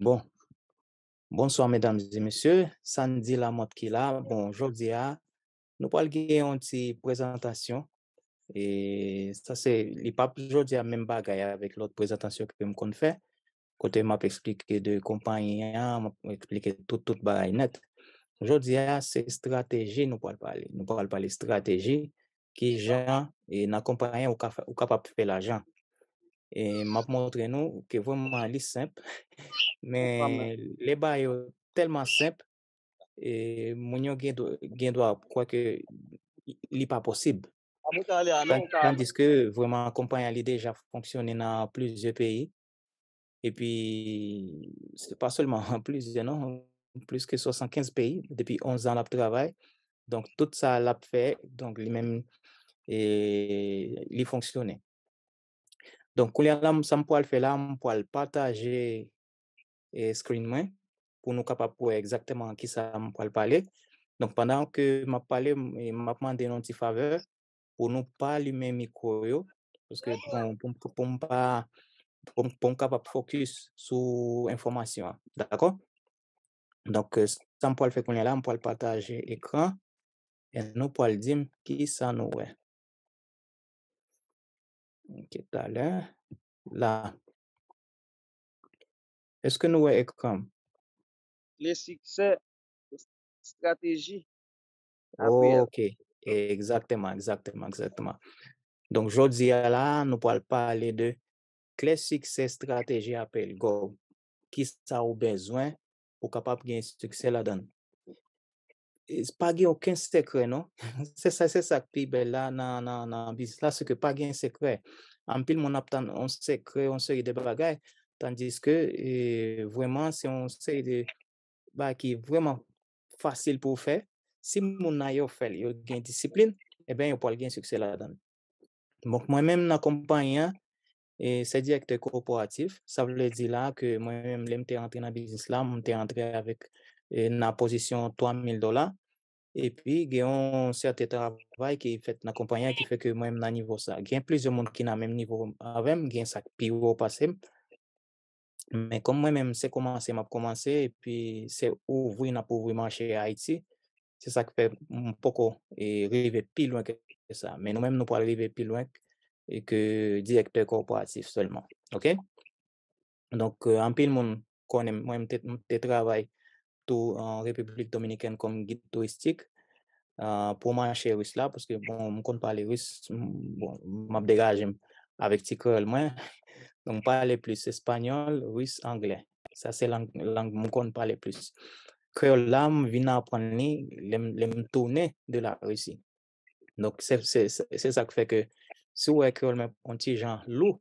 Bon, bonsoy, mesdames et messieurs, Sandy Lamot ki la, bon, jodi ah, a, nou pal ge yon ti prezentasyon, e sa se li pap jodi a men bagay avek lot prezentasyon ki m kon fè, kote map eksplike de kompanyen, ah, m ap eksplike tout tout baray net, jodi a, ah, se strategi nou pal pal, nou pal pal strategi ki jan, e nan kompanyen ou kap ap fè la jan, Et m'a montré nous que vraiment simple, mais les bas tellement simple et mon crois que quoi que n'est pas possible. Ah, tandis que vraiment compagnie elle déjà fonctionné dans plusieurs pays. Et puis, c'est pas seulement en plus, non, plus que 75 pays depuis 11 ans de travail. Donc tout ça l'a fait donc lui-même et il fonctionnait. Donk kou li an lan, san pou al fe lan, pou al pataje screen mwen, pou nou kapap pou ekzakteman ki san pou al pale. Donk pandan ke map pale, mapman denon ti fave, pou nou pali men mikoyo, pou nou kapap fokus sou informasyon, dako? Donk san pou al fe kou li an lan, pou al pataje ekran, nou pou al dim ki san nou wey. Anke talen, la, eske nouwe ek kam? Klesik se, strategi. Ok, ekzakteman, ekzakteman, ekzakteman. Donk jodzi la, nou pal pale de klesik se strategi apel go, ki sa ou bezwen pou kapap gen suksel adan. pa gen yon ken sekre, non? Se sa, se sa, pi, be, la, nan, nan, nan, bis, la, se ke pa gen sekre. Ampil, moun ap tan, on sekre, on se yi de bagay, tandis ke, e, vweman, se on se yi de baki, vweman fasil pou fe, si moun na yo fel, yo gen disiplin, e eh ben, yo po al gen suksela dan. Moun mèm nan kompanyan, e, se di akte korporatif, sa vle di la, ke moun mèm lèm te antre nan bisis la, moun te antre avèk nan posisyon 3 mil dola, E pi, gen yon sè te travay ki fèt nan kompanyan ki fè ke mwen nan nivou sa. Gen plizou moun ki nan mèm nivou avèm, gen sak pi wò pasèm. Men kon mwen mèm sè komanse, mèm komanse, e pi sè ou vwi nan pou vwi manche Haiti, se sak fè moun poko e rive pi lwenk e sa. Men nou mèm nou pou a rive pi lwenk e ke direktè korporatif solman. Donk an pil moun kon mwen mèm te travay, en République dominicaine comme guide touristique euh, pour marcher russe là, parce que bon, je pas parler russe, bon, je dégage avec je moins. Donc, parler plus espagnol, russe, anglais. Ça, c'est la langue que je compte parler plus. Créole là, je viens apprendre les tourner de la Russie. Donc, c'est ça qui fait que si vous créole, un petit genre loup,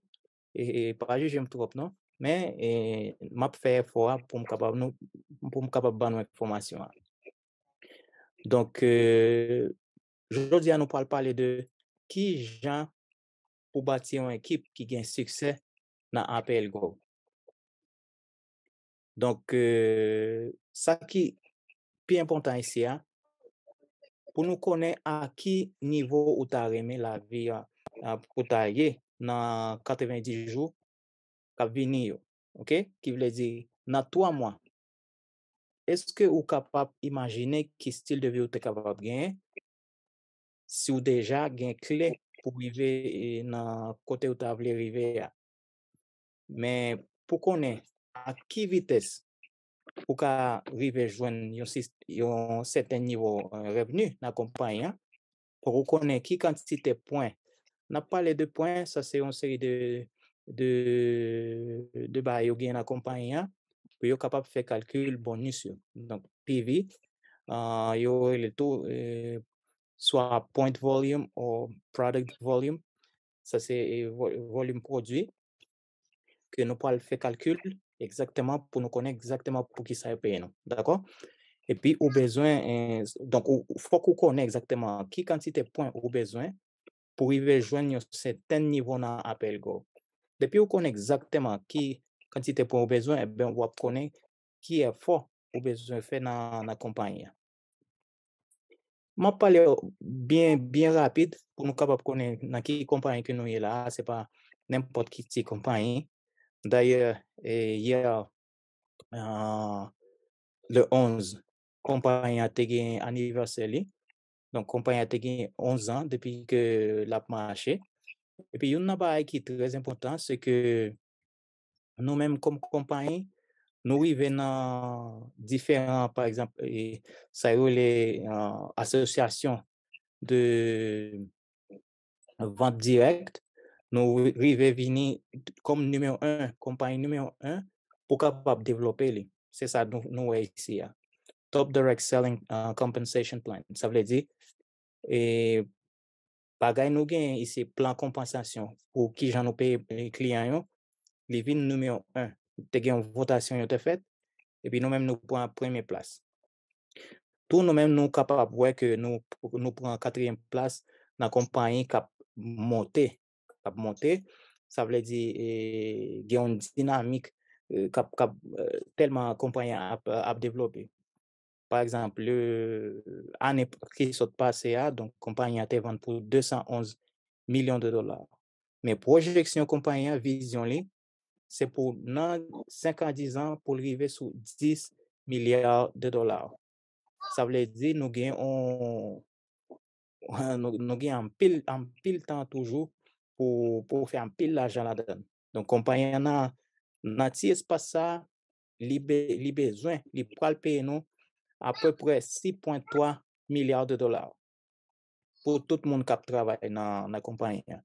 et, et pas j'aime trop, non? Men, e, map fè fwa pou m kapab ban nou informasyon. Donk, e, joudi an nou pal pale de ki jan pou bati yon ekip ki gen suksè nan APL Go. Donk, e, sa ki pi important isi an, pou nou kone a ki nivou ou ta reme la vi ou ta ye nan 90 jou, kap vini yo, ok? Ki vle di, na to a mwa. Eske ou kapap imagine ki stil de vi ou te kapap gen? Si ou deja, gen kle pou vive e, nan kote ou ta avle rive ya. Men, pou konen, a ki vites pou ka rive jwen yon seten nivou euh, revenu nan kompanyan, pou konen ki kantitite pon, nan pa le de pon, sa se yon seri de de, de bah, qui accompagnant pour capable faire calcul bonus donc PV euh, le tout euh, soit point volume ou product volume ça c'est volume produit que nous pouvons faire calcul exactement pour nous connaître exactement pour qui ça est payé d'accord et puis au besoin hein, donc il faut qu'on connaisse exactement qui quantité de points au besoin pour y rejoindre un certain niveau dans appel go Depi ou konen exakteman ki kantite pou ou bezwen, e ben ou ap konen ki e fo ou bezwen fe nan kompanyen. Mwen pale ou bien rapide pou nou kap ap konen nan ki kompanyen ki nou ye la, se pa nem pot ki ti kompanyen. D'ayor, e, ye yon le onz kompanyen te gen aniversely, donk kompanyen te gen onz an depi ke lap man achè, Et puis, une chose qui est très important, c'est que nous-mêmes, comme compagnie, nous vivons dans différents, par exemple, et, ça les euh, associations de vente directe. Nous vivons comme numéro un, compagnie numéro un, pour capable développer les. C'est ça, nous, nous ici. Hein. Top Direct Selling euh, Compensation Plan. Ça veut dire, et Agay nou gen isi plan kompansasyon pou ki jan nou pe kliyan euh, yon, li vin noumen yon an, te gen yon votasyon yon te fet, epi noumen nou pran premen plas. Tou noumen nou kapap wè ke nou pran katriyen plas nan kompanyen kap monte. Kap monte, sa vle euh, di gen yon dinamik kap euh, telman kompanyen ap devlobe. Par exemple, l'année euh, qui s'est passée, donc, la compagnie a été vendue pour 211 millions de dollars. Mais projection compagnie, vision, c'est pour 5 à 10 ans pour arriver sur 10 milliards de dollars. Ça veut dire que nous, avons gagnons en pile, en temps toujours pour, pour faire un pile d'argent là-dedans. Donc, compagnie, n'a pas espace, il a besoin, il peut payer nous aprepre 6.3 milyard de dolar pou tout moun kap trabay nan kompanyen.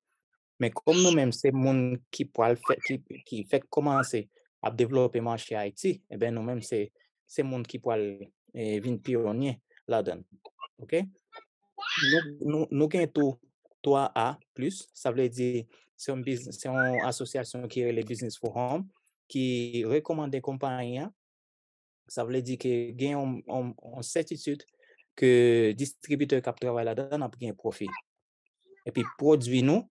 Men kom nou men se moun ki pou al fèk ki fèk komanse ap devlopeman chè IT, e eh ben nou men se moun ki pou al vin pironye la den. Nou gen tou 3A plus, sa vle di se yon asosyasyon ki yon business forum ki rekomande kompanyen sa vle di ke gen yon certitude ke distributeur kap travay euh, la dan ap gen profi. E pi prodvi nou,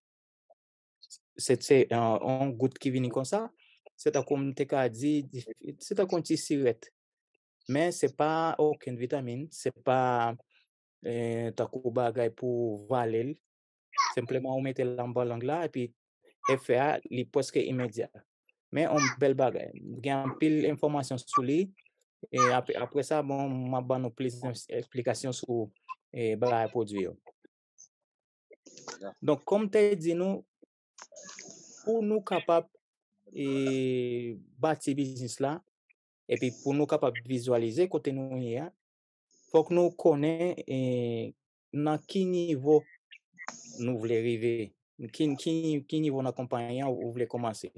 se te yon gout ki vini kon sa, se ta kon ti siret. Men se pa oken vitamine, se pa ta kon bagay pou valel. Sempleman ou mette lan balang la, e pi e fe a li poske imedya. Men yon bel bagay. Gen pil informasyon sou li, et après, ça bon m'a nous donner une sur sur e produit Donc, comme donc comme te dit nous pour capables de bâtir ce business-là et puis pour nous capables de visualiser côté nous il faut que nous connaissions dans quel niveau nous voulons arriver quel niveau nous vous voulez commencer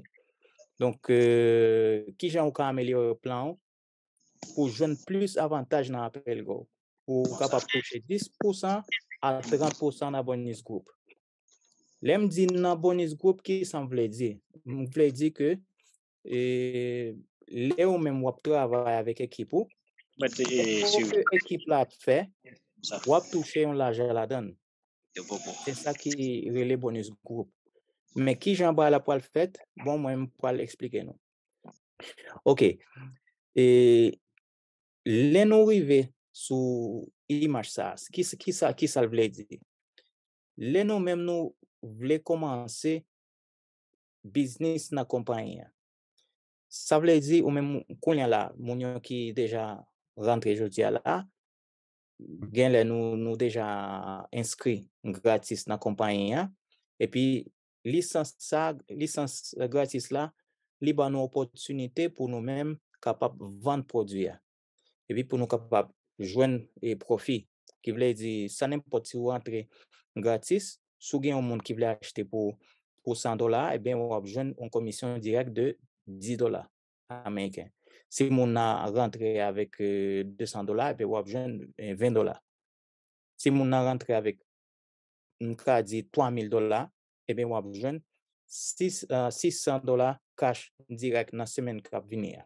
donc euh, qui j'ai encore amélioré le plan pour joindre plus avantage dans l'appel go. Pour capable toucher 10% à 30% dans bonus groupe. Lèm di nan bonus group qui dire. dire, di. dire que que ke e, le ou men wap avec avek Mais Mwen Équipe la fait, fe, wap touche un laje la C'est ça qui est le bonus group. Mais qui j'en à la poêle faite, bon moi je vais expliquer Ok. et Le nou rive sou ilimaj sa, ki sa l vle di? Le nou mem nou vle komanse biznis na kompanyen. Sa vle di ou men mounyon ki deja rentre jodi ya la, gen le nou deja inskri gratis na kompanyen. E pi lisans gratis la li ba nou opotunite pou nou mem kapap vant produye. E bi pou nou kapap jwen e profi ki vle di sanen poti ou rentre gratis, sou gen yon moun ki vle achete pou 100 dola, e eh ben wap jwen yon komisyon direk de 10 dola Ameriken. Si moun nan rentre avik 200 euh, dola, e eh ben wap jwen eh, 20 dola. Si moun nan rentre avik 3.000 dola, e ben wap jwen 600 dola kash direk nan semen kap vini ya.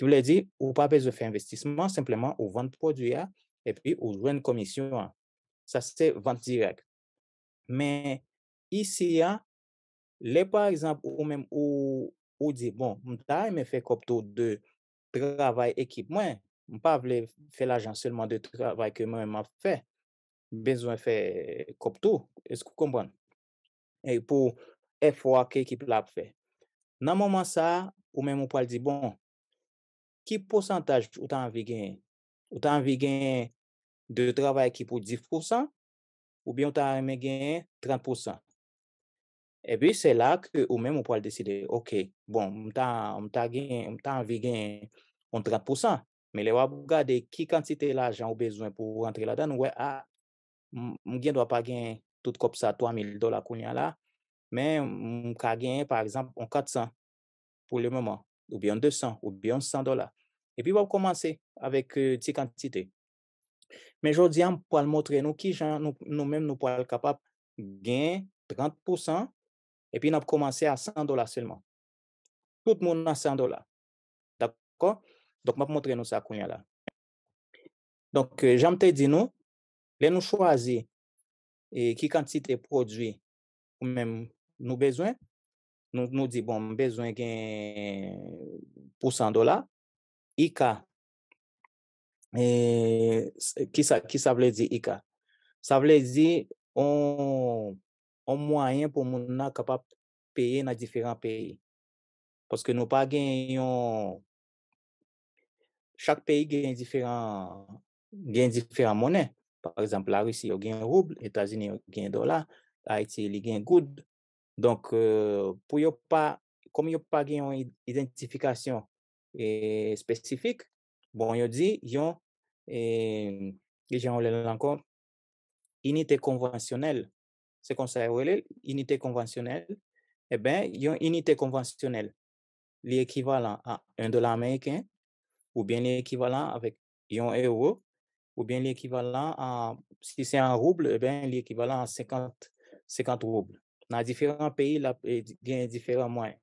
Ki w le di, ou pa bezwe fè investisman, sempleman ou vant prodouya, epi ou dwen komisyon an. Sa se vant direk. Men, isi ya, le par exemple ou men ou ou di, bon, m tae me fè kopto de travay ekip, mwen, m pa vle fè la jan selman de travay ke men m ap fè, bezwe fè kopto, eskou kompon. E pou, e fwa ke ekip la ap fè. Nan moman sa, ou men m ou pal di, bon, Ki posantaj ou ta anvi gen? Ou ta anvi gen de travay ki pou 10% ou bi ou ta anvi gen 30%? E bi, se la ou men moun pou al deside. Ok, bon, moun ta anvi gen 30%, me le wap gade ki kantite la ajan ou bezwen pou rentre la dan. Ah, moun gen dwa pa gen tout kop sa 3000 dola koun ya la, men moun ka gen par exemple 400 pou le mouman. Ou biyon 200, ou biyon 100 dola. E pi wap komanse avèk ti kantite. Men jodi am pou al motre nou ki jan nou mèm nou pou al kapap gen 30%. E pi nap komanse a 100 dola selman. Tout moun nan 100 dola. D'akon? Dok map motre nou sa kounya la. Donk jan mte di nou. Le nou chwazi ki kantite prodwi ou mèm nou bezwen. Nou di bon, bezwen gen pousan dola, i ka. E ki sa vle di i ka? Sa vle di, on mwayen pou moun na kapap peye nan diferan peyi. Poske nou pa gen yon, chak peyi gen diferan, gen diferan mounen. Par exemple, la Risi yo gen rouble, Etasini yo gen dola, Haiti li gen goud, Donc, euh, pour pas, comme il n'y pas une identification eh, spécifique, bon, a dit, et ont, et, encore, unité conventionnelle. C'est comme ça, unité conventionnelle. Eh bien, il y unité conventionnelle, l'équivalent à un dollar américain, ou bien l'équivalent avec un euro, ou bien l'équivalent à, si c'est un rouble, eh bien, l'équivalent à 50, 50 roubles. nan diferant peyi la e, gen diferant mwen.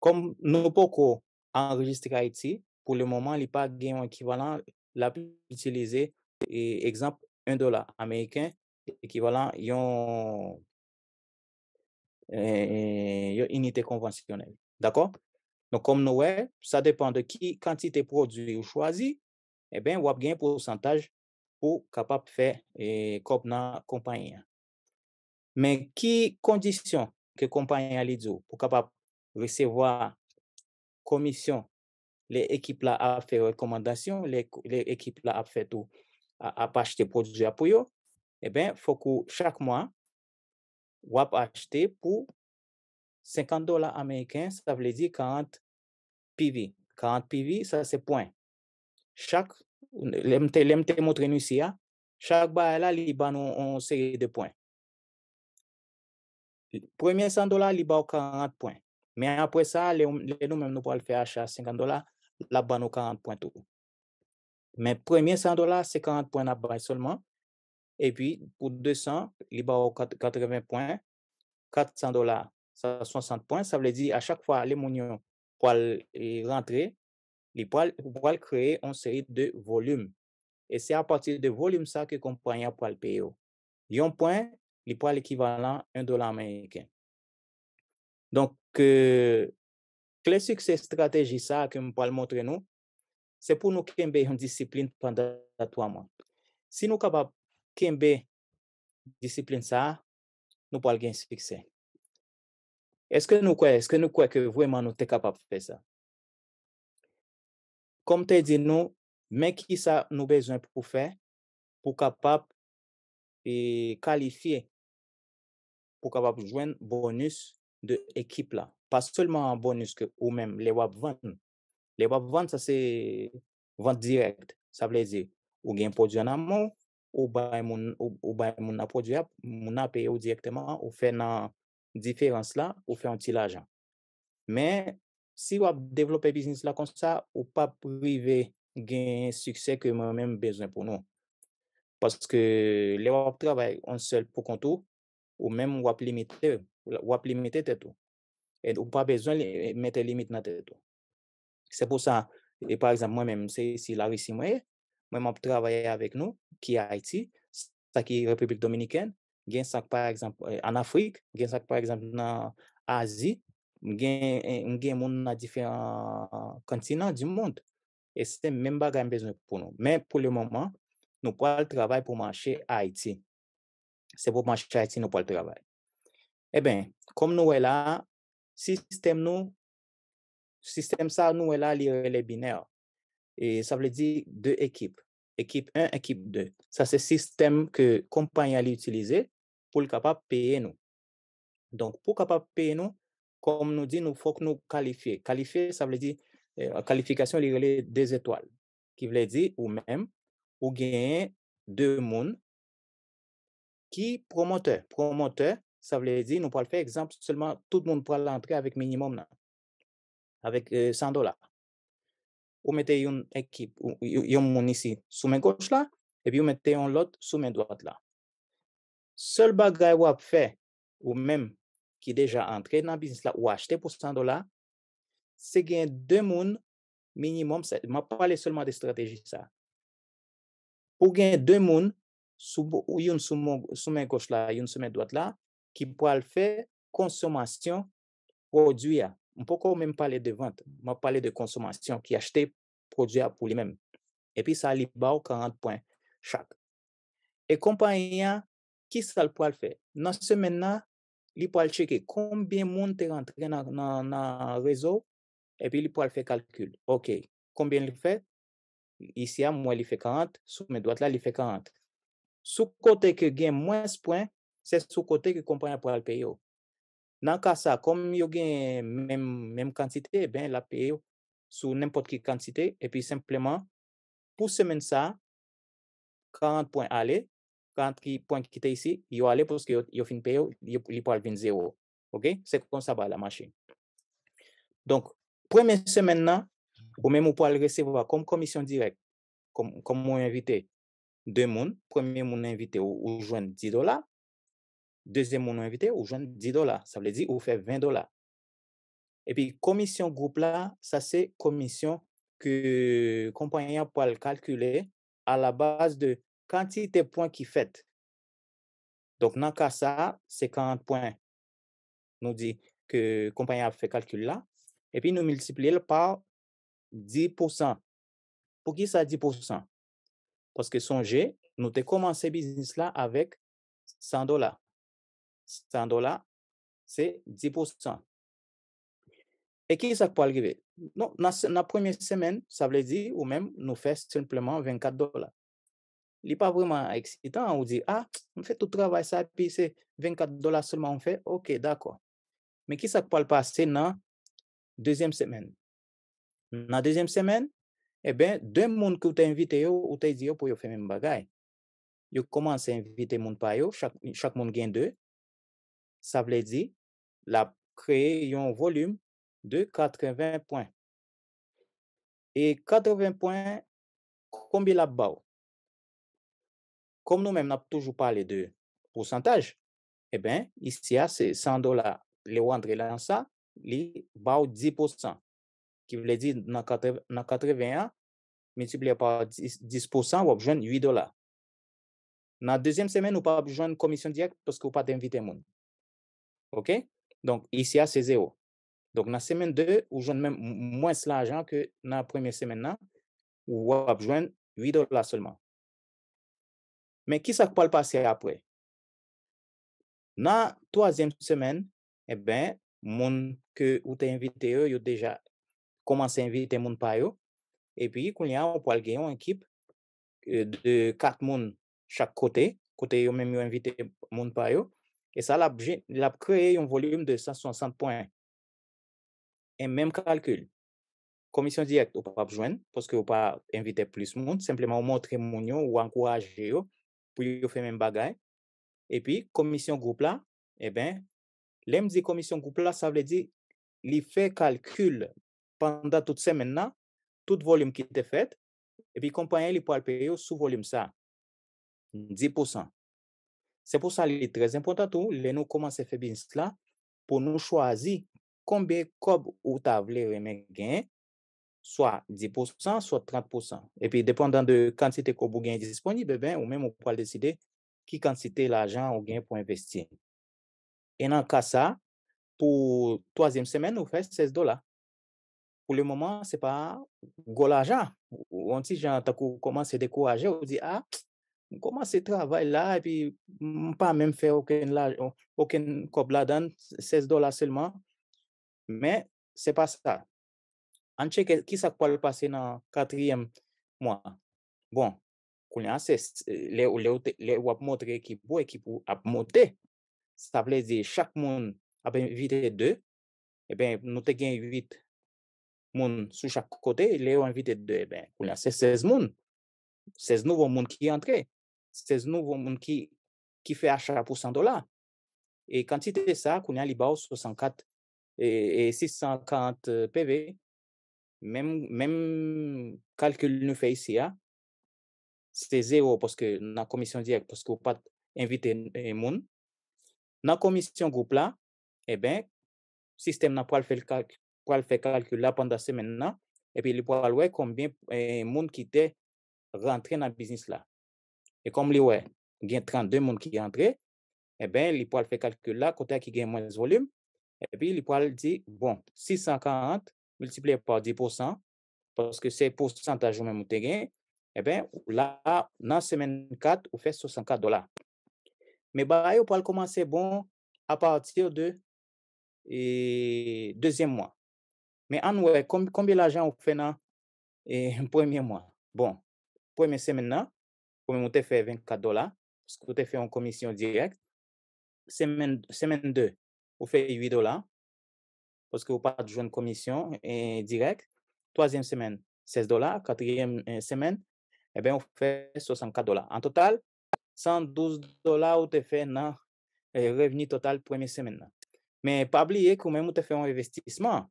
Kom nou poko an registre IT, pou le mouman li pa gen yon ekivalan la pou itilize, ekzamp, yon dola ameyken, ekivalan yon unitè konvensiyonel. Dako? Nou kom nou wè, sa depan de ki kantite prodou yon chwazi, e eh ben wap gen prosantaj pou kapap fè e, kop nan kompanyen. Men ki kondisyon ke kompanyan li djou pou kapap resevwa komisyon, le ekip la ap fè rekomandasyon, le ekip la ap fè tou ap achete prodjou ap pou yo, e ben fò kou chak mwa wap achete pou 50 dola ameyken, sa vle di 40 pivi, 40 pivi sa se point. Chak, lemte montre nou si ya, chak ba la li banon seri de point. Premier 100 dollars, il a 40 points. Mais après ça, nous-mêmes, nous pouvons faire achat à 50 dollars, la bas nous 40 points tout. Mais premier 100 dollars, c'est 40 points seulement. Et puis, pour 200, il a 80 points. 400 dollars, ça 60 points. Ça veut dire à chaque fois, les monions pour rentrer, ils pour créer une série de volumes. Et c'est à partir de volumes ça que compagnie pour le payer. Un point, li pou al ekivalan 1 dolan Ameriken. Donk, kè euh, le sukse strategi sa ke m pou al montre nou, se pou nou kembe yon disiplin pandan tatwa man. Si nou kapab kembe disiplin sa, nou pou al gen si fikse. Eske nou kwe, eske nou kwe ke vweman nou te kapab fè sa? Kom te di nou, men ki sa nou bezon pou fè, pou kapab e kalifiye pou ka wap jwen bonus de ekip la. Pas solman bonus ke ou men, le wap vant. Le wap vant, sa se vant direkt. Sa vle zi, ou gen prodjou nan moun, ou bay moun ap prodjou ap, moun ap peyo direktman, ou fe nan diferans la, ou fe an tilajan. Men, si wap developpe biznis la kon sa, ou pa prive gen sukse ke mwen men bezwen pou nou. Paske le wap trabay an sel pou kontou, Ou mèm wap limitè tè tou. Ou pa bezon eh, metè limit nan tè tou. Se pou sa, e par exemple, mèm se si Larissi mwe, mèm ap travayè avèk nou ki Haiti, sa ki Republik Dominikèn, gen sak par exemple eh, an Afrik, gen sak par exemple nan Azi, eh, gen moun nan diferant kontinant di moun. E se mèm ba gèm bezon pou nou. Mèm pou le mouman, nou pal travay pou manche Haiti. C'est pour Marshall pour le travail. Eh bien, comme nous, là, système nous, système ça, nous, là, lire les binaire. Et ça veut dire deux équipes. Équipe 1, équipe 2. Ça, c'est le système que compagnie a utiliser pour le capable payer nous. Donc, pour capable payer nous, comme nous dit, nous faut que nous qualifier Qualifier, ça veut dire qualification li les deux étoiles. Qui veut dire, ou même, ou gagne deux mondes e qui promoteur. Promoteur, ça veut dire, nous pouvons faire exemple, seulement tout le monde pourra l'entrer avec minimum, avec 100 euh, dollars. Vous mettez une équipe, un monde ici sous main gauche là, et puis vous mettez un lot sous main droite là. Seul bagage vous fait, ou même qui déjà entré dans le business là, ou acheté pour 100 dollars, c'est gagner deux mondes minimum, je ne parle seulement de stratégie ça. Pour gagner deux mondes sou mwen goch la, yon sou mwen doat la, ki pou al fe konsomasyon produya. Mpoko mwen mpale de vante. Mpale de konsomasyon ki achete produya pou li men. E pi sa li baou 40 pwant chak. E kompanyan, non ki sa l pou al fe? Nan semen na, li pou al cheke konbyen moun te rentre nan rezo, e pi li pou al fe kalkul. Ok, konbyen li fe? Isi ya, mwen li fe 40, sou mwen doat la, li fe 40. Sou kote ke gen mwens pwen, se sou kote ke kompanya pral peyo. Nan ka sa, kom yo gen menm kantite, eh la peyo sou nempot ki kantite, e pi simpleman, pou semen sa, 40 pwen ale, 33 pwen ki kite isi, yo ale, pou se yo fin peyo, yo li pral vin zero. Se kon sa ba la masin. Donk, premen semen nan, ou men mw pral reseva kom komisyon direk, kom mwen evitey, deux moun, premier moun invité ou, ou 10 dollars, deuxième moun invité ou joint 10 dollars, ça veut dire ou fait 20 dollars. Et puis commission groupe là, ça c'est commission que compagnie pour le calculer à la base de quantité de points qui fait. Donc dans cas ça, c'est 40 points. Nous dit que compagnie a fait calcul là et puis nous multiplions par 10%. Pour qui ça 10%? Parce que songez, nous avons commencé business-là avec 100 dollars. 100 dollars, c'est 10%. Et qui ça peut arriver? Non, dans la première semaine, ça veut dire, ou même, nous faisons simplement 24 dollars. Il n'est pas vraiment excitant. On dit, ah, on fait tout le travail, ça, puis c'est 24 dollars seulement, on fait, ok, d'accord. Mais qui ça peut passer dans la deuxième semaine? Dans la deuxième semaine, E ben, den moun ki ou te invite yo, ou te di yo pou yo fe men bagay. Yo komanse invite moun payo, chak moun gen 2. Sa vle di, la kreye yon volume de 80 poin. E 80 poin, koumbi la bau? Koum nou men, nap toujou pale de pou santaj. E eh ben, isi ya ah, se 100 dola le wandre lan sa, li bau 10%. ki vle di nan 81, mityblè pa 10%, wap jwen 8 dola. Nan deuxième semen, wap jwen komisyon dièk, pweske wap pa te invite moun. Ok? Donk, isya se zero. Donk nan semen 2, wap jwen mwen mwen slanjan ke nan premier semen nan, wap jwen 8 dola seulement. Men ki sak pal pase apre? Nan troisième semen, e eh ben, moun ke wate invite yo, yo deja, commence à inviter moun pa yo. Et puis, il y a, on peut gagner une équipe euh, de quatre moun chaque côté, côté yo même invité moun pa yo. Et ça, l'a, l'a créé un volume de 160 points. Et même calcul. Commission directe, on peut pas joindre parce que on pas inviter plus monde, simplement montrer moun gens ou encourager yo pour faire même bagay. Et puis, commission groupe là, eh ben, l'aime dit commission groupe là, ça veut dire, il fait calcul pandan tout semen nan, tout volume ki te fet, e pi kompanyen li pou alperyo sou volume sa, 10%. Se pou sa li trez impotant ou, le nou koman se fe bin isla, pou nou chwazi, konbe kob ou ta vle remen gen, soa 10%, soa 30%. E pi depan dan de kantite kob ou gen disponi, beben ou men mou pou al deside ki kantite la ajan ou gen pou investi. En an ka sa, pou toazim semen nou fes 16 dola. pou le mouman se pa go la jan, bon, ou an ti jan takou koman se dekou aje, ou di a, koman se travay la, e pi mpa menm fe oken la, oken kob la dan, 16 dola selman, men se pa sa, an cheke ki sa kwa le pase nan katriyem mwa, bon, kou li an ses, le ou ap motre ekipou, ekipou ap motre, sa plezi chak moun apen vitre de, e eh ben nou te gen vitre, moun sou chak kote, le ou invite de, e ben, kounyan se sez moun, sez nouvou moun ki y entre, sez nouvou moun ki, ki fe achat pou 100 dola, e kantite sa, kounyan li baou 64, e 640 PV, menm, menm, kalkul nou fe isi ya, se zero, poske nan komisyon dièk, poske ou pat invite eh, moun, nan komisyon goup la, e ben, sistem nan pral fel kalkul, pour eh, le calcul eh, là pendant la maintenant, et puis il pour voir combien de monde qui était rentré dans eh, le business là. Et comme il ouais, il y a 32 monde qui est entré, et bien, il pour faire calcul là, côté qui gagne moins de volume, et puis il pour dire, bon, 640 multiplié par 10%, parce que c'est pourcentage même a gain, et bien, là, dans la semaine 4, on fait 64 dollars. Mais bah, vous pouvez commencer bon à partir de deuxième mois. Mais en ouais, combien l'argent vous fait dans le premier mois? Bon, première semaine, là, vous fait 24 dollars, parce que vous fait une commission directe. Semaine, semaine 2, vous fait 8 dollars, parce que vous pas de une commission et directe. Troisième semaine, 16 dollars. Quatrième euh, semaine, vous eh bien, fait 64 dollars. En total, 112 dollars, vous fait dans euh, revenu total première semaine. Mais pas oublier que même, on fait un investissement.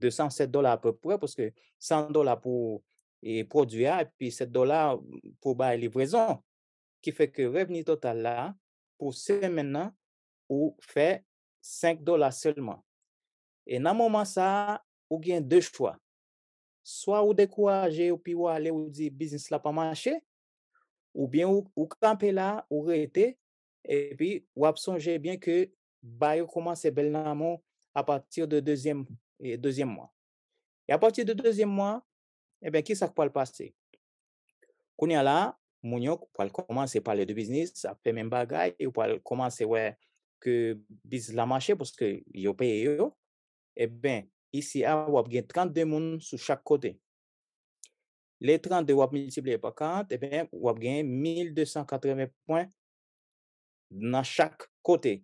207 dola apè prè, pwoske 100 dola pou prodwia, pi 7 dola mm, pou bay livrezon, ki fè ke reveni total la, pou semen nan, ou fè 5 dola selman. E nan mouman sa, ou gen 2 chwa. Soa ou dekou aje, ou pi ou ale ou di business la pa manche, ou bien ou kampe la, ou re ete, e pi ou ap sonje bien ke bay ou komanse bel nan moun a patir de deuxième et deuxième mois. Et à partir du deuxième mois, et eh bien, qui s'est-il passé? Kounia la, mouniouk, poual komanse pale de business, apè mèm bagay, et poual komanse wè ke biz la manche, pwoske yo paye yo, et eh bien, ici a ah, wap gen 32 moun sou chak kote. Le 32 wap multiplé pa 40, et eh bien, wap gen 1280 pwen nan chak kote.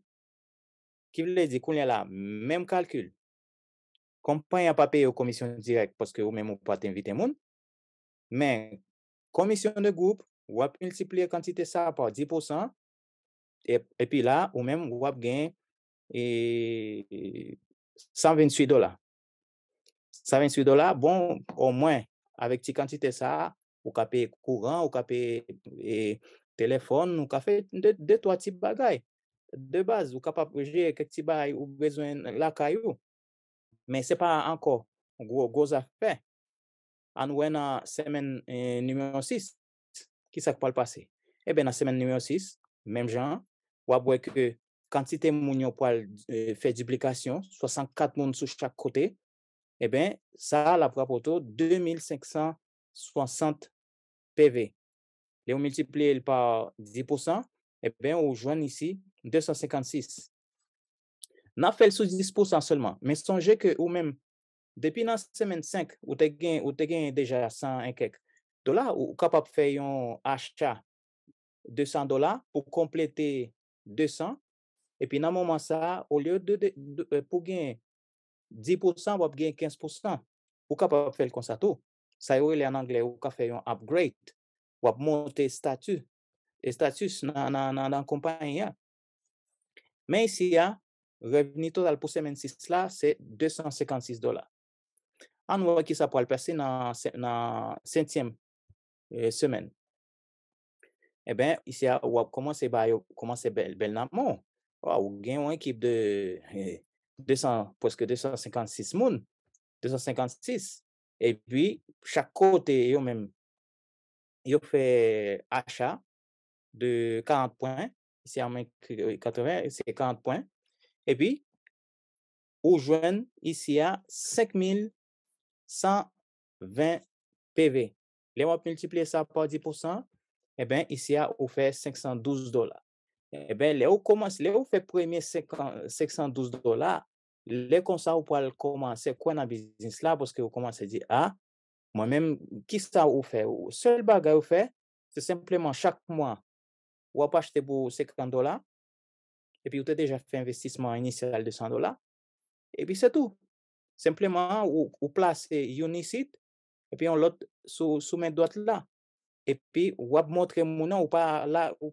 Ki vle di kounia la, mèm kalkul. kompanyan pa peye ou komisyon direk, poske ou men mou paten vitemoun, men komisyon de goup, wap multipliye kantite sa pa 10%, epi la, ou men wap gen 128 dola. 128 dola, bon, ou mwen, avik ti kantite sa, ou ka pe kouran, ou ka pe telefon, ou ka fe de toa ti bagay, de baz, ou ka pa proje ke ti bagay, ou bezwen lakay ou, Men se pa anko, gwoza fe, anwen nan semen e, numyon 6, ki sa kwa l pase? E ben nan semen numyon 6, menm jan, wapwe ke kantite moun yo kwa l fe diplikasyon, 64 moun sou chak kote, e ben sa la prapoto 2,560 PV. Le ou multipli el pa 10%, e ben ou jwenn isi 256 PV. nan fel sou 10% selman, men sonje ke ou men, depi nan semen 5, ou te gen deja 100, ou kapap feyon achat 200 dola, pou komplete 200, epi nan mouman sa, ou liyo pou gen 10%, wap gen 15%, wap kapap fel konsato, sa yo ele an angle, wap kap feyon upgrade, wap monte status, status nan kompanyan. Men si ya, Reveni total pou semen sis la, se 256 dola. An wak ki sa pou alpese nan sentyem semen. E ben, isi a wap koman se bel namon. Ah, ou gen wak ki de 200, pweske 256 moun. 256. E pi, chak kote yo men. Yo fe akcha de 40 poin. Si a men 80, se 40 poin. E pi, ou jwen, isi ya 5,120 PV. Le wap multiplye sa pa 10%, e ben, isi ya ou fe 512 dola. E ben, le ou komans, le ou fe premye 512 dola, le konsa ou pal koman se kwen an biznis la, poske ou koman se di, a, mwen men, ki sa ou fe? Se l bagay ou fe, se sempleman chak mwa, wap achete bou 512 dola, epi ou te deja fe investisman inisial de 100 dola, epi se tou, simpleman ou plase yon nisit, epi an lot sou men doat la, epi wap motre mounan ou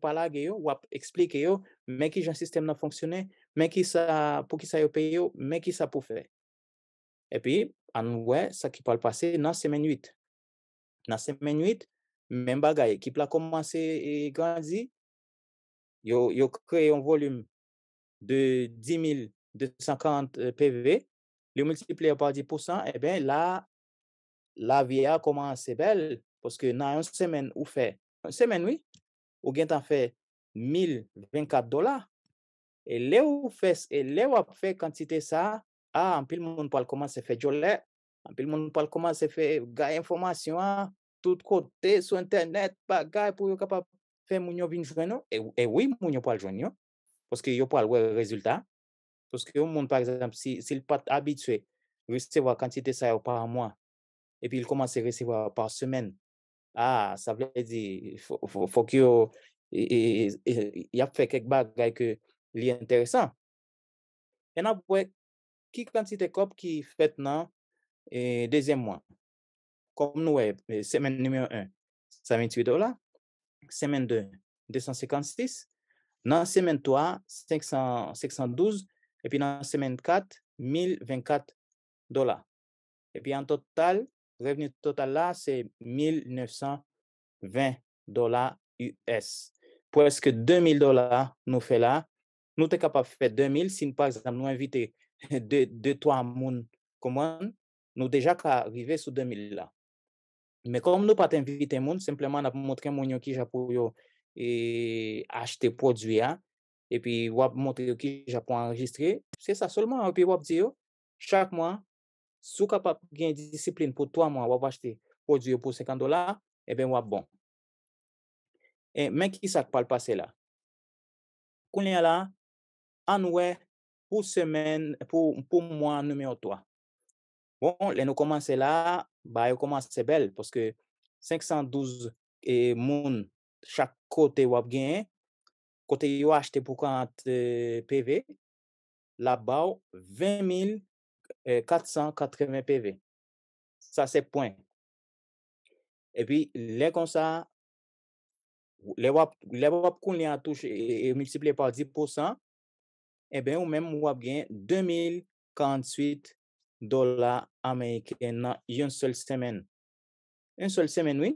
pala geyo, wap explikeyo, men ki jan sistem nan fonksyone, men ki sa pou ki sa yo peyo, men ki sa pou fe. Epi an wè sa ki pal pase nan semen 8. Nan semen 8, men bagay, ki pala komanse e granzi, yo kreye yon volum, de 10.250 PV li yo eh, eh multiply yo par 10% e ben la la vie a koman se bel poske nan an semen ou fe an semen ou ou gen tan fe 1024 dolar e le ou fe e le ou fe kantite sa a an pil moun pal koman se fe jolè an pil moun pal koman se fe gay informasyon tout kote sou internet pa gay pou yo kapap fe moun yo vinjwen yo e oui moun yo pal jwen yo poske yo pou alwe rezultat. Poske yo moun, par exemple, si l pat abitwe, resewa kantite sa yo par an mwa, epi l komanse resewa par semen, ah, a, sa vle di, fok yo, y ap fe kek bagay ke li enteresan. En ap we, ki kantite kop ki fet nan, e, dezem mwa. Kom nou e, semen nume un, sa 28 dola, semen de 256, semen de 256, Nan semen 3, 512, epi nan semen 4, 1024 dolar. Epi an total, reveni total la, se 1920 dolar US. Pweske 2000 dolar nou fe la, nou te kapap fe 2000, sin par exemple nou invite 2-3 moun kouman, nou deja ka rive sou 2000 la. Me kom nou pa te invite moun, simpleman ap montre moun yon ki japou yo e achete prodwya, e pi wap montre ki japon enregistre, se sa solman, e pi wap diyo, chak mwa, sou kapap gen disiplin pou 3 mwa, wap achete prodwyo pou 50 dolar, e ben wap bon. E menk isak pal pase la. Kounen la, anwe pou semen, pou mwa nomen yo toa. Bon, lè nou komanse la, ba yo komanse bel, poske 512 e moun, Chak kote euh, euh, wap gen, kote yo achete pou 40 PV, la bao 20,480 PV. Sa se point. E pi, le konsa, le wap koun li an touche e multiple pa 10%, e eh ben ou men wap gen 2,048 dola Amerike nan yon sol semen. Yon sol semen, oui.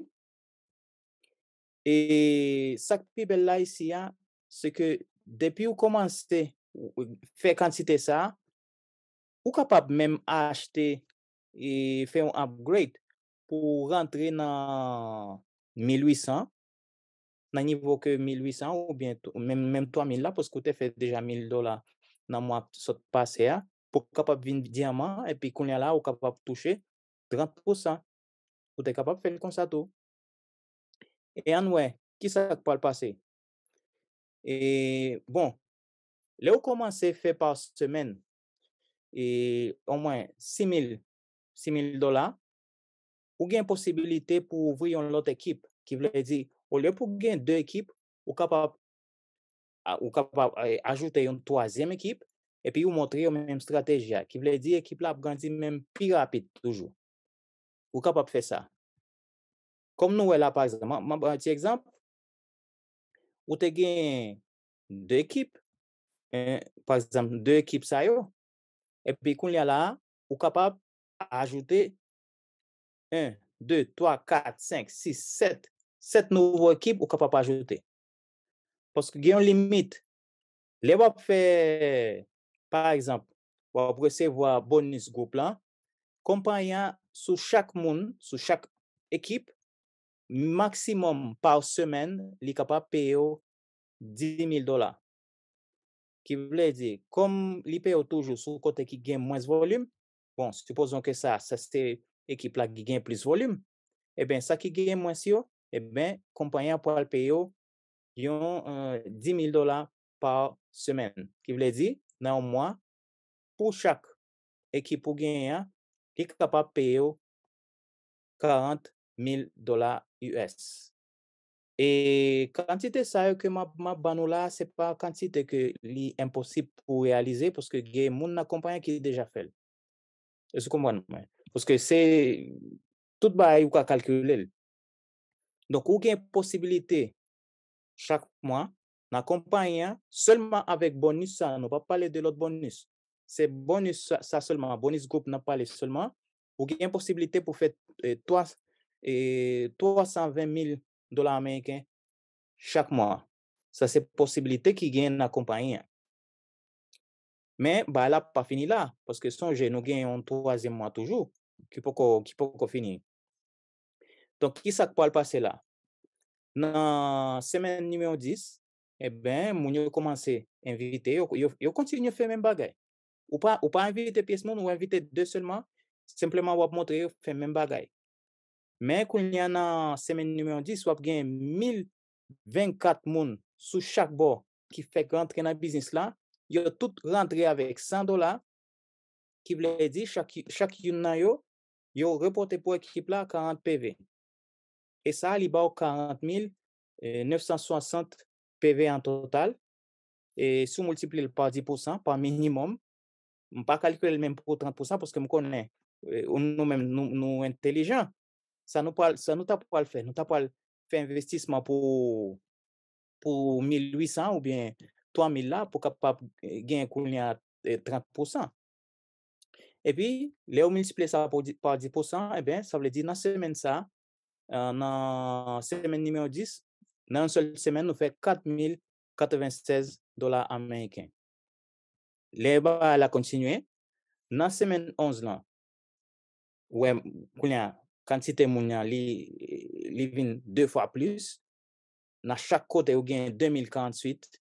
E sak pibe la isi ya, se ke depi ou komanse fe kantite sa, ou kapap menm a achete e fe un upgrade pou rentre nan 1800, nan nivou ke 1800 ou menm 3000 la, pou skoute fe deja 1000 dola nan mwap sot pase ya, pou kapap vin diamant, epi konya la ou kapap touche 30%, pou te kapap fe kon sa tou. E anwè, ki sak pa l'pase? E bon, lè ou koman se fè par semen, e anwè, 6000, 6000 dola, ou gen posibilite pou ouvri yon lot ekip, ki vle di, ou lè pou gen 2 ekip, ou kapap ajoute yon 3e ekip, e pi ou montri yon menm strategya, ki vle di, ekip la ap ganti menm pi rapit toujou. Ou kapap fè sa? Kom nou wè la, par exemple, mwen bwanti ekzamp, ou te gen dè ekip, par exemple, dè ekip sa yo, epi koun lè la, ou kapap ajoute 1, 2, 3, 4, 5, 6, 7, 7 nou wè ekip ou kapap ajoute. Poske gen limit, lè wè fè, par exemple, wè wè se wè bonus goup la, kompanyan sou chak moun, sou chak ekip, maksimum par semen li kapap peyo 10.000 dolar. Ki vle di, kom li peyo toujou sou kote ki gen mwens volyum, bon, suposon ke sa, sa se ekip la ki gen plis volyum, e eh ben, sa ki gen mwens yo, e ben, kompanyan pou al peyo yon 10.000 euh, dolar par semen. Ki vle di, nan mwa, pou chak ekip pou gen yon, li kapap peyo 40 1000 dola US. E kantite sa yo ke ma banou la, se pa kantite ke li imposib pou realize, poske gen moun na kompanyan ki deja fel. E sou kompanyan. Poske se, tout ba yo ka kalkulel. Donk ou gen posibilite, chak moun, na kompanyan, selman avek bonus sa, nou pa pale de lot bonus. Se bonus sa selman, bonus group nan pale selman, ou gen posibilite pou fet eh, toas, e 320.000 dolar Ameriken chak mwa. Sa se posibilite ki gen na kompanyen. Men, ba la pa fini la, paske sonje nou gen yon 3e mwa toujou ki po ko fini. Donk ki sa kwa l pase la? Nan semen nimeyo 10, e eh ben moun yo komanse invite, yo konti yo fè men bagay. Ou pa invite piyes moun, ou invite 2 selman, simplement wap montre yo fè men bagay. Men kou li anan semen numyon 10, wap gen 1024 moun sou chak bor ki fek rentre nan biznis la, yo tout rentre avek 100 dola, ki vle di chak yon nan yo, yo reporte pou ekip la 40 PV. E sa li ba ou 40 960 PV an total, e sou multipli l pa 10%, pa minimum, m pa kalkule l menm pou 30% pwoske m konen, e, ou nou menm nou entelijan. sa nou ta pou al fè. Nou ta pou al fè investisman pou 1800 ou bien 3000 la pou kapap gen koulyan 30%. E pi, le ou multiplé sa par 10%, e ben, sa vle di nan semen sa, nan semen nimeo 10, nan an sol semen nou fè 4096 dola Ameriken. Le ba la kontinue, nan semen 11 la, koulyan kantite moun ya li vin 2 fwa plus, nan chak kote ou gen 2048,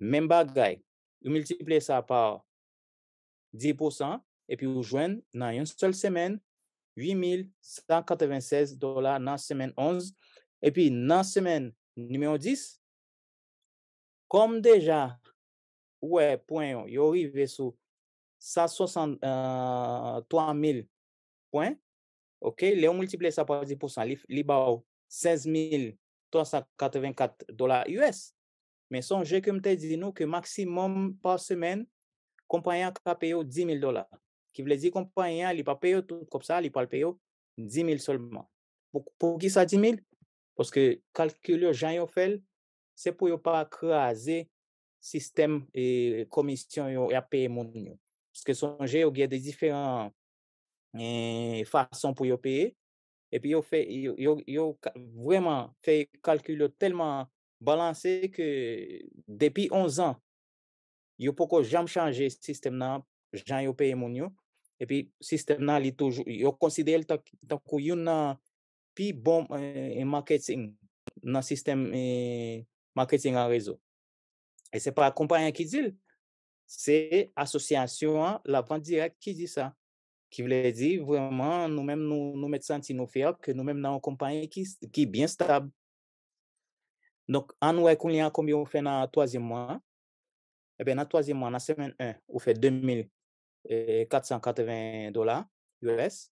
men bagay, ou multiply sa pa 10%, epi ou jwen nan yon sel semen, 8196 dola nan semen 11, epi nan semen nimeyo 10, kom deja, ou e poen yo yori ve sou, 163.000 poen, Ok, le ou moultiple sa pa 10%, li ba ou 16384 dolar US. Men sonje ke mte di nou ke maksimum pa semen kompanyan ka peyo 10.000 dolar. Ki vle di kompanyan li pa peyo tout kopsa, li pal peyo 10.000 solman. Pou ki sa 10.000? Poske kalkylo jan yo fel, se pou yo pa kreaze sistem e komisyon yo ya peye moun yo. Poske sonje yo gye de diferent... Eh, fason pou yo peye, epi yo fè, yo vreman fè kalkylo telman balanse ke depi 11 an, yo poko jam chanje sistem nan, jan yo peye moun yo, epi sistem nan li toujou, yo konsidè el takou yon nan pi bon eh, marketing nan sistem eh, marketing an rezo. E se pa kompanyen ki dil, se asosyansyon la pandirek ki di sa. qui voulait dire vraiment, nous-mêmes, nous, nous médecins, si nous faisons, que nous-mêmes, dans une compagnie qui, qui est bien stable. Donc, en nous, combien on fait dans le troisième mois? et eh bien, dans le troisième mois, dans la semaine 1, on fait 2480 euh, dollars US.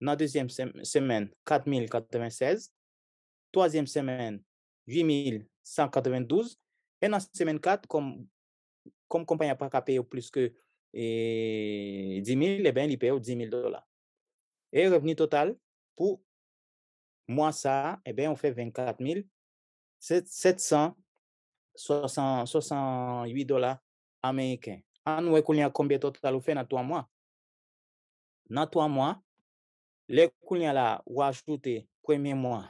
Dans la deuxième semaine, 4096. Troisième semaine, 8192. Et dans la semaine 4, comme, comme compagnie n'a pas payé plus que E 10.000, e eh ben li pe eh ah, ou 10.000 dola. E reveni total pou mwa sa, e ben ou fe 24.000, 768 dola ameyken. An nou ekounia kombi total ou fe nan 3 mwa? Nan 3 mwa, lekounia la ou ajoute kwen mwen mwa,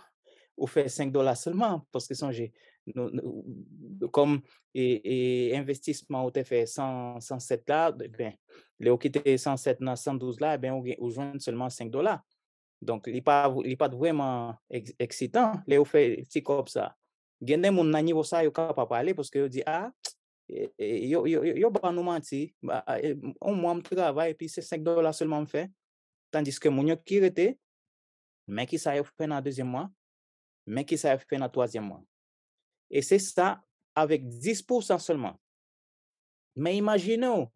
ou fe 5 dola selman, pou se sonje... comme et, et investissement ou te fait 107 là, mmh. ben, le ou était 107 dans 112 là, eh ben, ou, ou seulement 5 dollars. Donc, il n'est pas, pas vraiment excitant, le ou fait si comme ça. Gen des moun nan niveau ça, yo capable parler parce que yo dit ah, eh, eh, yo yo yo ba nous menti, bah, ah, on moi travail puis c'est 5 dollars seulement me fait. Tandis que moun yo qui rete, mais il ça yo fait dans deuxième mois, mais qui ça yo fait dans troisième mois. Et c'est ça avec 10% seulement. Mais imaginez-vous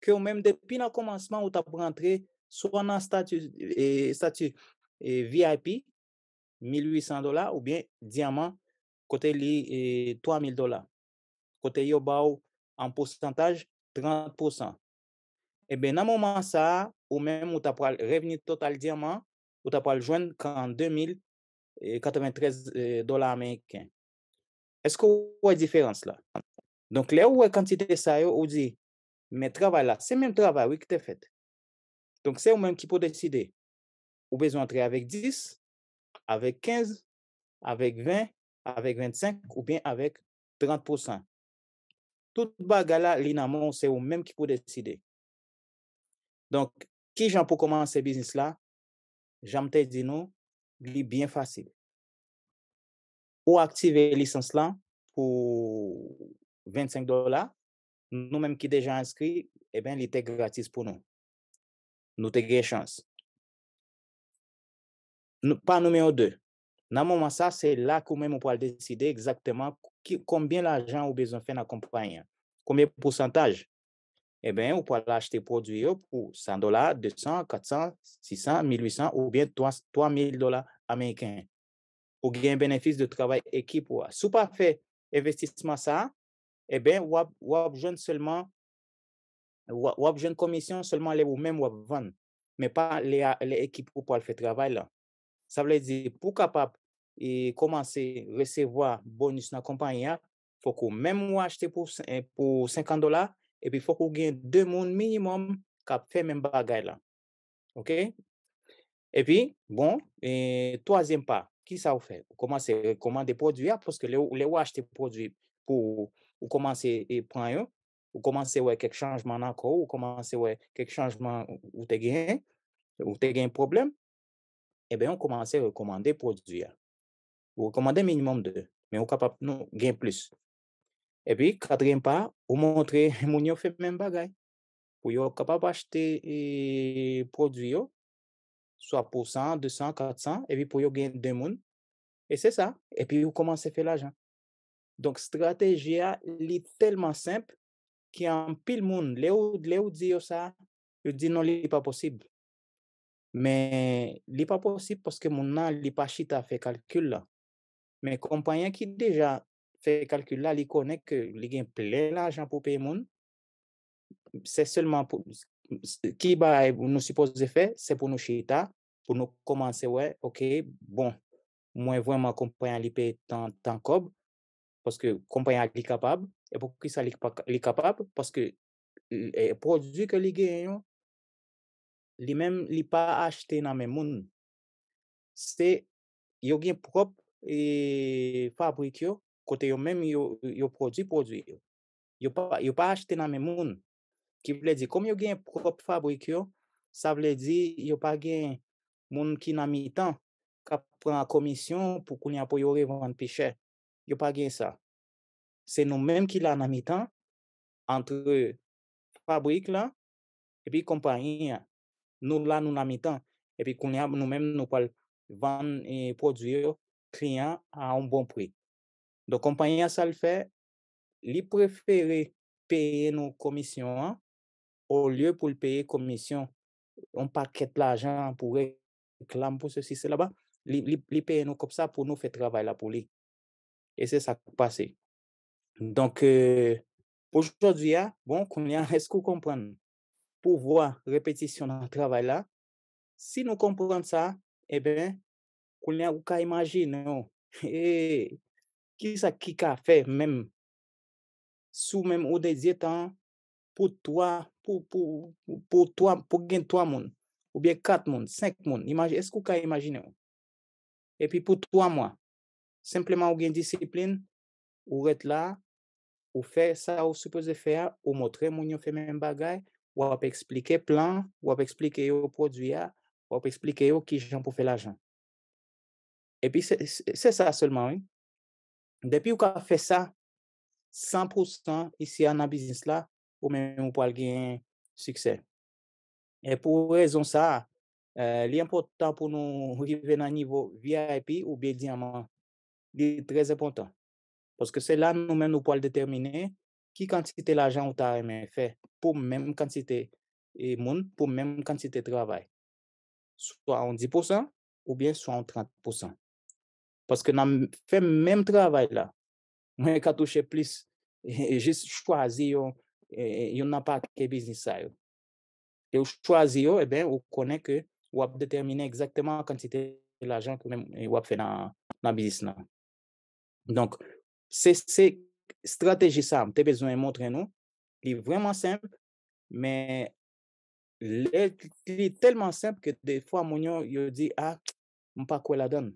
que même depuis le commencement, on a rentré soit dans le statut VIP, 1800 dollars, ou bien diamant, côté les 3000 dollars. Côté yobou, en pourcentage, 30%. Et bien, dans ce moment-là, ou même où on a revenu total diamant, on a pas le joint qu'en 2093 euh, dollars américains. Esko wè di fèrans la? Donk lè wè kantite sa yo, wè di, mè travè la, se mèm travè, wè ki te fèt. Donk se wè mèm ki pou deside. Wè bezon antre avèk 10, avèk 15, avèk 20, avèk 25, wèk avèk 30%. Tout baga la, li nan moun, se wè mèm ki pou deside. Donk, ki jan pou koman se biznis la, jan mte di nou, li byen fasyl. ou activer licence-là pour 25 dollars, nous-mêmes qui déjà inscrits, et eh bien, avons était gratis pour nous. Nous te gagné chance pas numéro 2, dans moment ça là là là que on peut décider exactement combien l'argent nous besoin besoin bezon Combien pourcentage? et pourcentage. Eh ben on pour 100 dollars, 200, 400, 600, 1800 ou bien 3000 dollars américains. pou gen benefis de travay ekip ou a sou pa fe investisman sa, e ben wap jen selman, wap jen komisyon selman le ou men wap van, men pa le ekip ou pou al fe travay la. Sa vle di pou kapap e komanse resevwa bonus nan kompanya, fok ou men wap achete pou 50 dola, e pi fok ou gen 2 moun minimum kap fe men bagay la. Ok? E pi, bon, e toazim pa. qui ça fait? commencez à euh, commander produit hein, parce que les les acheter produit pour ou commencer et prendre ou commencer ouais quelque changement encore ou commencer ouais quelque changement ou t'es gain ou un problème et eh bien on commence à recommander produit hein. ou recommander minimum deux mais on capable de gagner plus et puis quatrième pas ou montrer vous fait même bagaille pour êtes capable acheter produit Swa pou 100, 200, 400, epi pou yo gen den moun. E se sa, epi yo koman se fe l'ajan. Donk strategya li telman semp ki an pil moun. Le ou di yo sa, yo di non li pa posib. Men li pa posib poske moun nan li pa chita fe kalkul la. Men kompanyen ki deja fe kalkul la, li konek ke li gen ple l'ajan pou pe moun. Se seman pou... Ki ba nou suppose fe, se pou nou che ita, pou nou komanse we, ok, bon, mwen vwenman kompanyan li pe tan kob, paske kompanyan li kapab, e pou ki sa li kapab, paske e, e, prodwi ke li genyo, li menm li pa achete nan men moun. Se yo gen prop, e fabrikyo, kote yo menm yo prodwi-prodwi, yo pa achete nan men moun. Ki vle di, kom yo gen prop fabrik yo, sa vle di, yo pa gen moun ki nan mi tan, kap pran komisyon pou koun ya pou yo revan pi chè, yo pa gen sa. Se nou menm ki la nan mi tan, antre fabrik la, epi kompanyen, nou la nou nan mi tan, epi koun ya nou menm nou pal van e, prodwyo kriyan a un bon pri. au lieu pour le payer commission, on paquette l'argent pour réclamer pour ceci, c'est là-bas, ils payent nous comme ça pour nous faire travail là pour lui. Et c'est ça qui passe. Donc, euh, aujourd'hui, hein, bon, est-ce qu'on comprend pour voir répétition dans travail là? Si nous comprenons ça, eh bien, qu'on a imagine imaginer, et eh, qui ça qui a fait même, sous même au désir temps, pour toi, pou gen 3 moun ou bien 4 moun, 5 moun eskou ka imagine ou epi pou 3 moun simplement ou gen disipline ou ret la ou fe sa ou se pose fe a ou motre moun yo fe men bagay ou ap explike plan ou ap explike yo produya ou ap explike yo ki jan pou fe la jan epi se sa seman ou depi ou ka fe sa 100% isi an a bizis la pour même pour gagner succès. Et pour raison ça, euh, l'important pour nous arriver dans le niveau VIP ou bien diamant, c'est très important. Parce que c'est là nous-mêmes nous pouvons déterminer qui quantité l'argent on t'a aimé faire pour même quantité et monde pour même quantité de travail. Soit en 10% ou bien soit en 30%. Parce que nous fait même travail là. mais quand touché plus, et juste choisir E, e, yon nan pa ke biznis sa yo. E ou chwazi yo, e ben ou konen ke wap determine ekzakteman kantite l'ajan ki eh, wap fe nan biznis nan. Donk, se se strategi sa, te bezon e montre nou, li vreman simple, men li telman simple ke defwa moun yo yo di, a, ah, mpa kwe la don.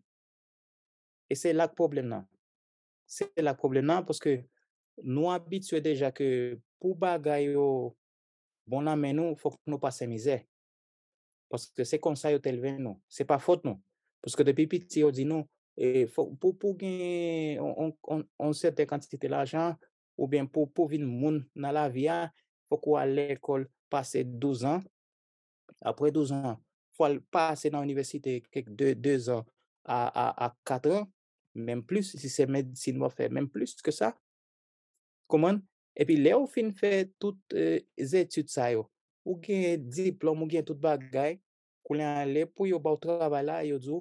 E se lak problem nan. Se lak problem nan, poske nou abitwe deja ke pou bagay yo boname nou, fok nou pase mizè. Paske se konsay yo telven nou, se pa fote nou. Paske depi piti yo di nou, e, pou gen, on se te kantite l'ajan, ou ben pou vin moun na la via, fok ou al l'ekol pase 12 an, apre 12 an, fok al pase nan universite kek 2 an, a 4 an, menm plus, si se medisin wafè, menm plus ke sa, koumen, Epi euh, le ou fin fè tout zetut sa yo. Ah, ou gen diplom, ou gen tout bagay. Kou len ale pou yo bau travay la, yo dzu,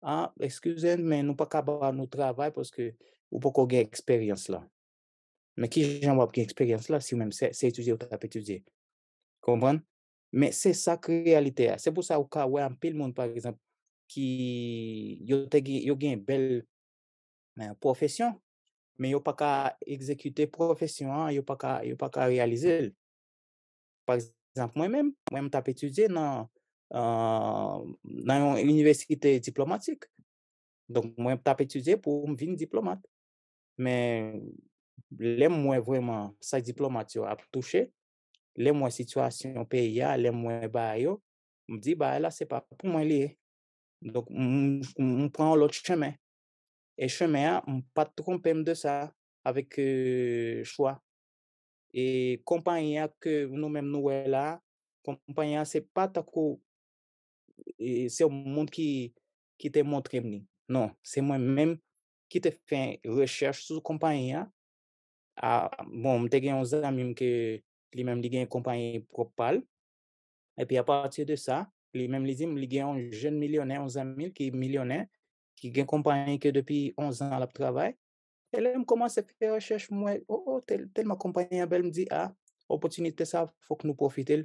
an, eksküzen, men nou pa kabar nou travay poske ou poko gen eksperyans la. Men ki jan wap gen eksperyans la, si ou men se etuji ou tap etuji. Konbon? Men se sak realite a. Se pou sa ou ka we an pil moun, par exemple, ki yo gen bel profesyon, Men yo pa ka ekzekyte profesyonan, yo pa ka realize. Par exemple, mwen men, mwen tap etudye nan universite diplomatik. Donk mwen tap etudye pou m vin diplomat. Men, lè mwen vwenman sa diplomat yo ap touche, lè mwen situasyon pe ya, lè mwen ba yo, mwen di ba la se pa pou mwen liye. Donk mwen pran lout cheme. E chemè, m pat euh, trompèm non, ah, bon, de sa avèk chwa. E kompanyan ke nou mèm nou wè la, kompanyan se pat akou se ou moun ki ki te montrem ni. Non, se mwen mèm ki te fè rechèche sou kompanyan a m te gen an zanmim ke li mèm li gen kompanyan propal. E pi a patir de sa, li mèm li zim li gen jen milyonè an zanmim ki milyonè qui a une compagnie que depuis 11 ans à travail. Elle là, commence à faire recherche. Moi, oh, oh, ma compagnie, elle me dit, ah, opportunité, ça, il faut que nous profitions.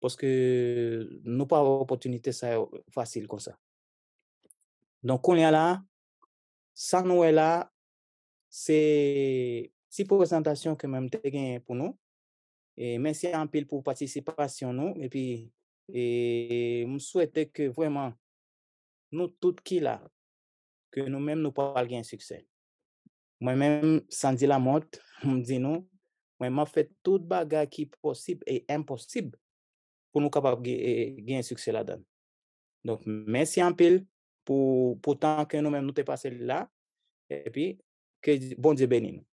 Parce que nous n'avons pas d'opportunité, ça, facile comme ça. Donc, on est là, ça nous est là, c'est six présentations que même avons gagné pour nous. Et merci en pile pour participation, nous. Et puis, je souhaitais que vraiment, nous toutes qui là, ke nou men nou pal gen suksen. Mwen men, san di la mot, mwen di nou, mwen ma fet tout baga ki posib e imposib pou nou kapap gen eh, suksen la dan. Donk, mwen si an pil, pou tan ke nou men nou te pase la, e pi, ke bon di beni nou.